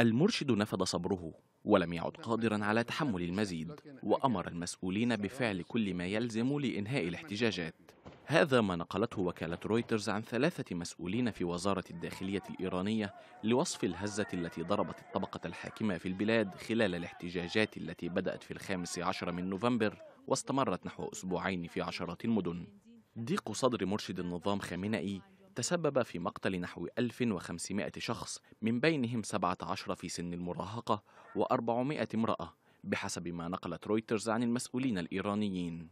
المرشد نفد صبره ولم يعد قادرا على تحمل المزيد وأمر المسؤولين بفعل كل ما يلزم لإنهاء الاحتجاجات هذا ما نقلته وكالة رويترز عن ثلاثة مسؤولين في وزارة الداخلية الإيرانية لوصف الهزة التي ضربت الطبقة الحاكمة في البلاد خلال الاحتجاجات التي بدأت في الخامس عشر من نوفمبر واستمرت نحو أسبوعين في عشرات المدن ضيق صدر مرشد النظام خامنئي تسبب في مقتل نحو 1500 شخص من بينهم 17 في سن المراهقة و400 امرأة بحسب ما نقلت رويترز عن المسؤولين الإيرانيين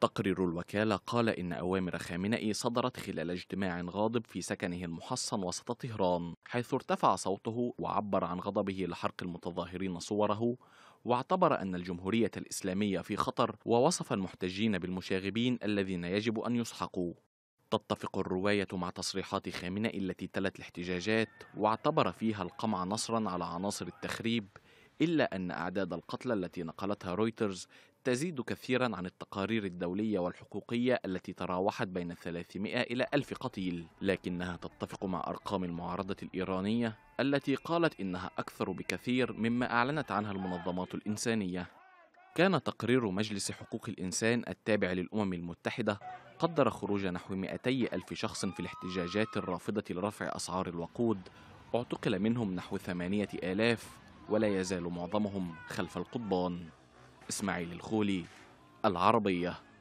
تقرير الوكالة قال إن أوامر خامنئي صدرت خلال اجتماع غاضب في سكنه المحصن وسط طهران حيث ارتفع صوته وعبر عن غضبه لحرق المتظاهرين صوره واعتبر أن الجمهورية الإسلامية في خطر ووصف المحتجين بالمشاغبين الذين يجب أن يسحقوا تتفق الرواية مع تصريحات خامنئي التي تلت الاحتجاجات واعتبر فيها القمع نصرا على عناصر التخريب إلا أن أعداد القتلى التي نقلتها رويترز تزيد كثيرا عن التقارير الدولية والحقوقية التي تراوحت بين 300 إلى 1000 قتيل لكنها تتفق مع أرقام المعارضة الإيرانية التي قالت إنها أكثر بكثير مما أعلنت عنها المنظمات الإنسانية كان تقرير مجلس حقوق الإنسان التابع للأمم المتحدة قدر خروج نحو 200 ألف شخص في الاحتجاجات الرافضة لرفع أسعار الوقود اعتقل منهم نحو 8 آلاف ولا يزال معظمهم خلف القضبان إسماعيل الخولي العربية